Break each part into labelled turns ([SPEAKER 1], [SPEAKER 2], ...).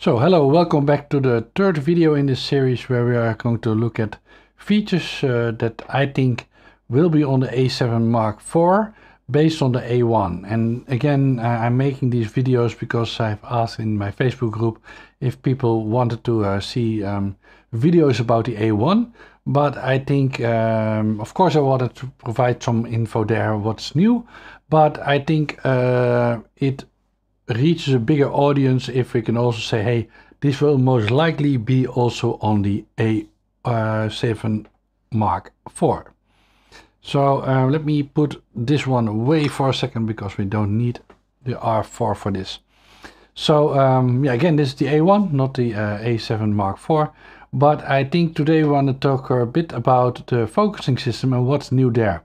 [SPEAKER 1] So hello, welcome back to the third video in this series where we are going to look at features uh, that I think will be on the A7 Mark IV based on the A1. And again, I'm making these videos because I've asked in my Facebook group if people wanted to uh, see um, videos about the A1. But I think, um, of course, I wanted to provide some info there, what's new. But I think uh, it reaches a bigger audience if we can also say, hey, this will most likely be also on the A7 Mark IV. So uh, let me put this one away for a second because we don't need the R4 for this. So um, yeah, again, this is the A1, not the uh, A7 Mark IV. But I think today we want to talk a bit about the focusing system and what's new there.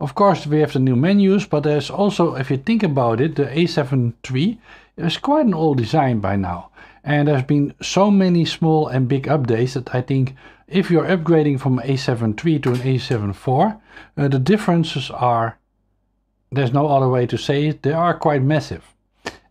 [SPEAKER 1] Of course, we have the new menus, but there's also, if you think about it, the A7 III is quite an old design by now. And there's been so many small and big updates that I think if you're upgrading from A7 III to an A7 IV, uh, the differences are, there's no other way to say it, they are quite massive.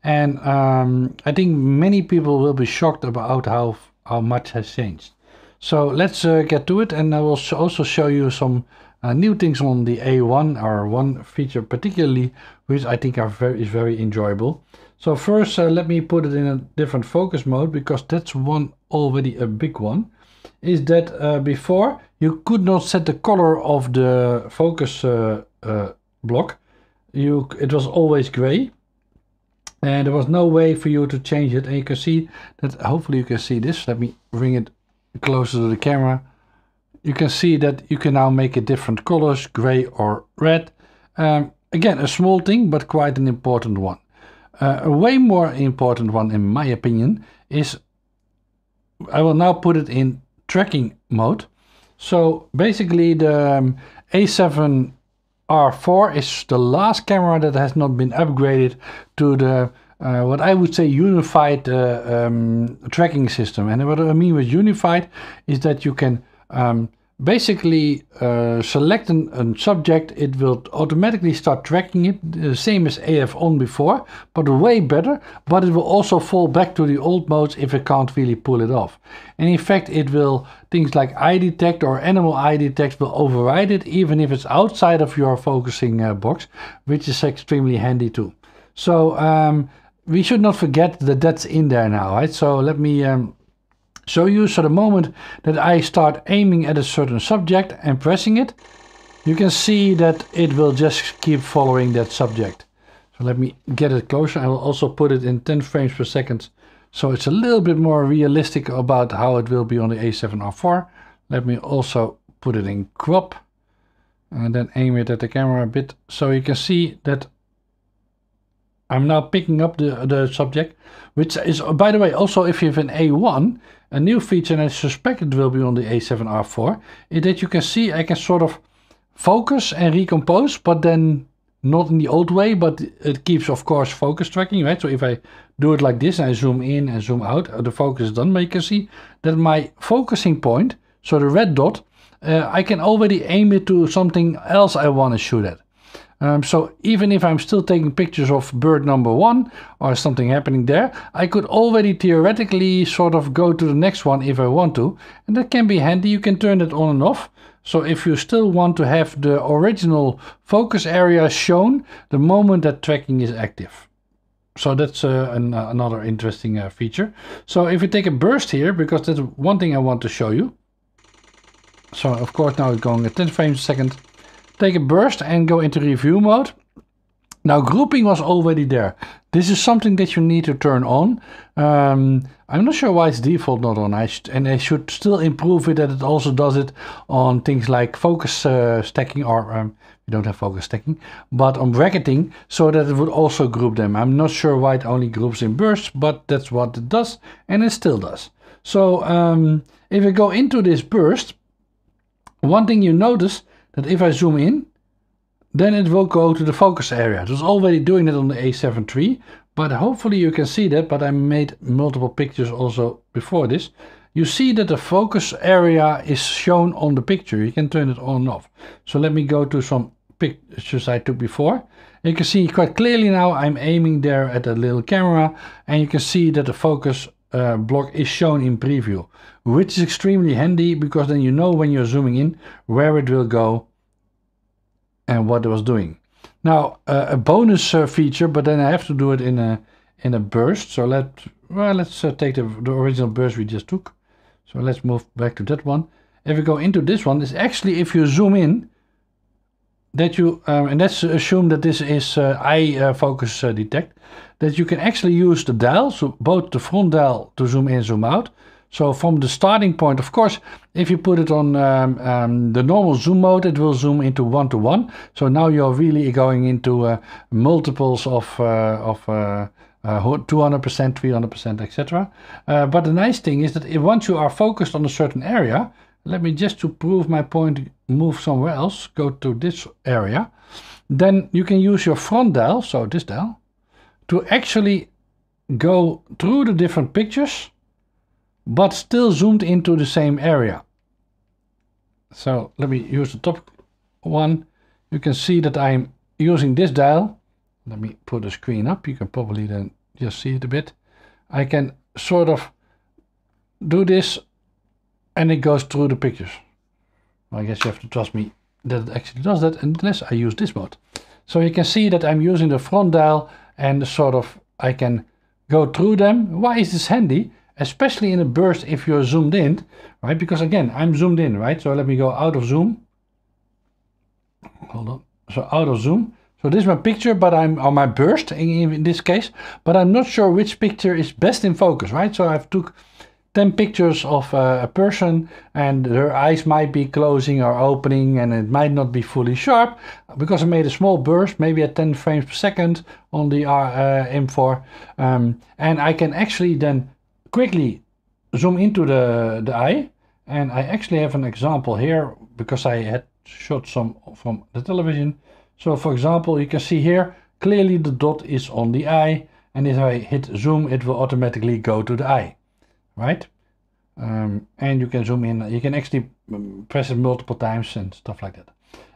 [SPEAKER 1] And um, I think many people will be shocked about how, how much has changed. So let's uh, get to it and I will sh also show you some uh, new things on the A1 or one feature particularly which I think are very, is very enjoyable. So first uh, let me put it in a different focus mode because that's one already a big one. Is that uh, before you could not set the color of the focus uh, uh, block. You, it was always gray and there was no way for you to change it and you can see that hopefully you can see this let me bring it closer to the camera, you can see that you can now make it different colors, gray or red. Um, again, a small thing, but quite an important one. Uh, a way more important one, in my opinion, is I will now put it in tracking mode. So basically the um, A7R4 is the last camera that has not been upgraded to the uh, what I would say unified uh, um, tracking system. And what I mean with unified is that you can um, basically uh, select a subject, it will automatically start tracking it, the same as AF on before, but way better. But it will also fall back to the old modes if it can't really pull it off. And in fact, it will things like eye detect or animal eye detect will override it, even if it's outside of your focusing uh, box, which is extremely handy too. So um, we should not forget that that's in there now, right? So let me um, show you. So the moment that I start aiming at a certain subject and pressing it, you can see that it will just keep following that subject. So let me get it closer. I will also put it in 10 frames per second. So it's a little bit more realistic about how it will be on the A7R4. Let me also put it in crop and then aim it at the camera a bit. So you can see that I'm now picking up the, the subject, which is, oh, by the way, also if you have an A1, a new feature, and I suspect it will be on the A7R4, is that you can see I can sort of focus and recompose, but then not in the old way, but it keeps, of course, focus tracking, right? So if I do it like this, I zoom in and zoom out, uh, the focus is done, but you can see that my focusing point, so the red dot, uh, I can already aim it to something else I want to shoot at. Um, so even if I'm still taking pictures of bird number one or something happening there, I could already theoretically sort of go to the next one if I want to. And that can be handy. You can turn it on and off. So if you still want to have the original focus area shown the moment that tracking is active. So that's uh, an, uh, another interesting uh, feature. So if we take a burst here, because that's one thing I want to show you. So of course now it's going at 10 frames a second take a burst and go into review mode. Now grouping was already there. This is something that you need to turn on. Um, I'm not sure why it's default not on. I and I should still improve it that it also does it on things like focus uh, stacking or um, we don't have focus stacking, but on bracketing so that it would also group them. I'm not sure why it only groups in bursts, but that's what it does and it still does. So um, if we go into this burst, one thing you notice that if I zoom in, then it will go to the focus area. It was already doing it on the A7 III, but hopefully you can see that, but I made multiple pictures also before this. You see that the focus area is shown on the picture. You can turn it on and off. So let me go to some pictures I took before. You can see quite clearly now I'm aiming there at the little camera and you can see that the focus uh, block is shown in preview, which is extremely handy because then you know when you're zooming in where it will go and what it was doing. Now uh, a bonus uh, feature, but then I have to do it in a in a burst. So let well let's uh, take the, the original burst we just took. So let's move back to that one. If we go into this one, is actually if you zoom in, that you um, and let's assume that this is uh, eye uh, focus detect, that you can actually use the dial, so both the front dial to zoom in, zoom out, so from the starting point, of course, if you put it on um, um, the normal zoom mode, it will zoom into one-to-one. So now you're really going into uh, multiples of, uh, of 200%, 300%, etc. but the nice thing is that if, once you are focused on a certain area, let me just to prove my point, move somewhere else, go to this area, then you can use your front dial, so this dial, to actually go through the different pictures but still zoomed into the same area. So let me use the top one. You can see that I'm using this dial. Let me put the screen up. You can probably then just see it a bit. I can sort of do this and it goes through the pictures. Well, I guess you have to trust me that it actually does that unless I use this mode. So you can see that I'm using the front dial and sort of I can go through them. Why is this handy? especially in a burst if you're zoomed in, right? Because again, I'm zoomed in, right? So let me go out of zoom. Hold on. So out of zoom. So this is my picture, but I'm on my burst in, in this case, but I'm not sure which picture is best in focus, right? So I've took 10 pictures of uh, a person and their eyes might be closing or opening and it might not be fully sharp because I made a small burst, maybe at 10 frames per second on the uh, uh M4. Um, and I can actually then quickly zoom into the, the eye. And I actually have an example here because I had shot some from the television. So for example, you can see here, clearly the dot is on the eye. And if I hit zoom, it will automatically go to the eye, right? Um, and you can zoom in, you can actually um, press it multiple times and stuff like that.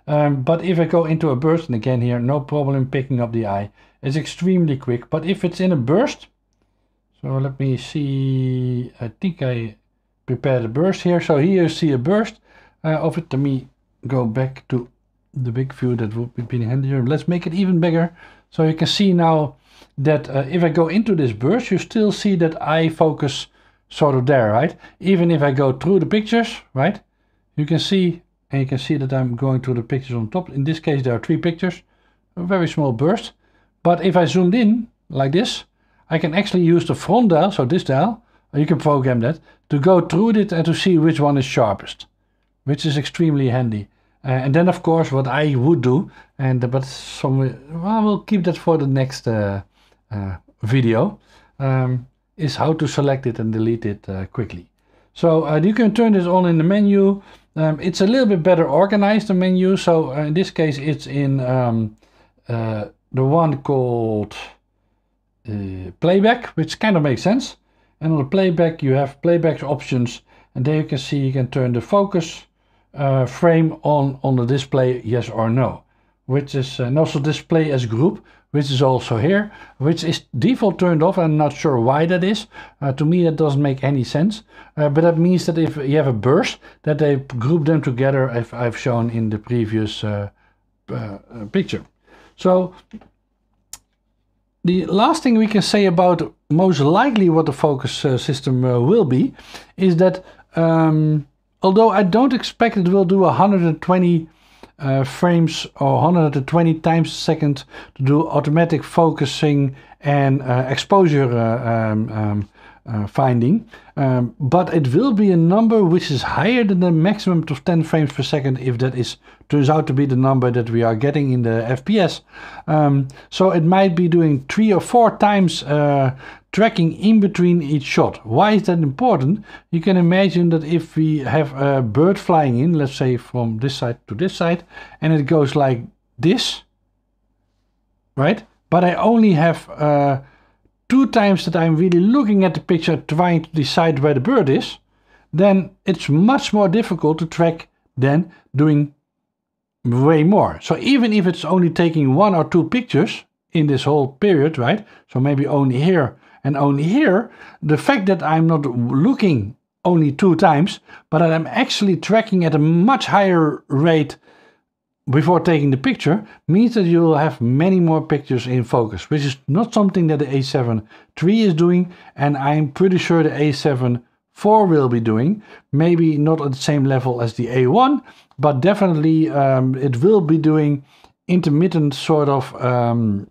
[SPEAKER 1] Um, but if I go into a burst, and again here, no problem picking up the eye, it's extremely quick. But if it's in a burst, so let me see, I think I prepared a burst here. So here you see a burst uh, of it. Let me go back to the big view that would be handier. Let's make it even bigger. So you can see now that uh, if I go into this burst, you still see that I focus sort of there, right? Even if I go through the pictures, right? You can see, and you can see that I'm going through the pictures on top. In this case, there are three pictures, a very small burst. But if I zoomed in like this, I can actually use the front dial, so this dial, you can program that, to go through it and to see which one is sharpest, which is extremely handy. Uh, and then of course what I would do, and uh, but some, well, we'll keep that for the next uh, uh, video, um, is how to select it and delete it uh, quickly. So uh, you can turn this on in the menu. Um, it's a little bit better organized, the menu. So in this case, it's in um, the one called uh, playback, which kind of makes sense. And on the playback, you have playback options, and there you can see you can turn the focus uh, frame on on the display, yes or no, which is uh, and also display as group, which is also here, which is default turned off. I'm not sure why that is. Uh, to me, that doesn't make any sense. Uh, but that means that if you have a burst, that they group them together, as I've shown in the previous picture. So the last thing we can say about most likely what the focus uh, system uh, will be is that um, although I don't expect it will do 120 uh, frames or 120 times a second to do automatic focusing and uh, exposure uh, um, um, uh, finding, um, but it will be a number which is higher than the maximum of 10 frames per second if that is turns out to be the number that we are getting in the FPS. Um, so it might be doing three or four times uh, tracking in between each shot. Why is that important? You can imagine that if we have a bird flying in, let's say from this side to this side, and it goes like this, right? But I only have uh, two times that I'm really looking at the picture trying to decide where the bird is, then it's much more difficult to track than doing way more. So even if it's only taking one or two pictures in this whole period, right? So maybe only here and only here, the fact that I'm not looking only two times, but that I'm actually tracking at a much higher rate before taking the picture means that you will have many more pictures in focus, which is not something that the a7 III is doing, and I'm pretty sure the a7 IV will be doing. Maybe not at the same level as the a1, but definitely um, it will be doing intermittent sort of um,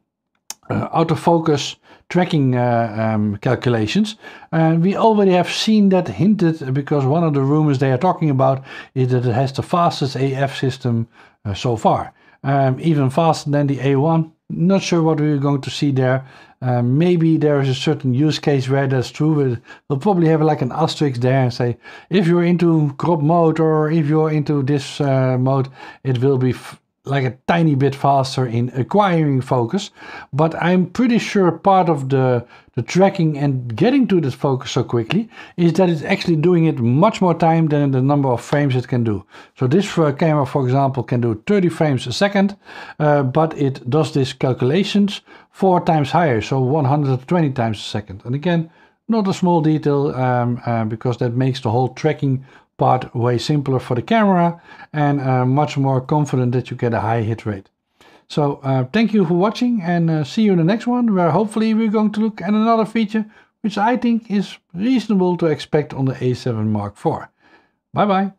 [SPEAKER 1] uh, autofocus tracking uh, um, calculations. Uh, we already have seen that hinted because one of the rumors they are talking about is that it has the fastest AF system uh, so far. Um, even faster than the A1. Not sure what we're going to see there. Uh, maybe there is a certain use case where that's true, but they'll probably have like an asterisk there and say, if you're into crop mode or if you're into this uh, mode, it will be like a tiny bit faster in acquiring focus, but I'm pretty sure part of the, the tracking and getting to this focus so quickly is that it's actually doing it much more time than the number of frames it can do. So this uh, camera, for example, can do 30 frames a second, uh, but it does these calculations four times higher, so 120 times a second. And again, not a small detail um, uh, because that makes the whole tracking part way simpler for the camera and uh, much more confident that you get a high hit rate. So uh, thank you for watching and uh, see you in the next one where hopefully we're going to look at another feature which I think is reasonable to expect on the A7 Mark IV. Bye bye.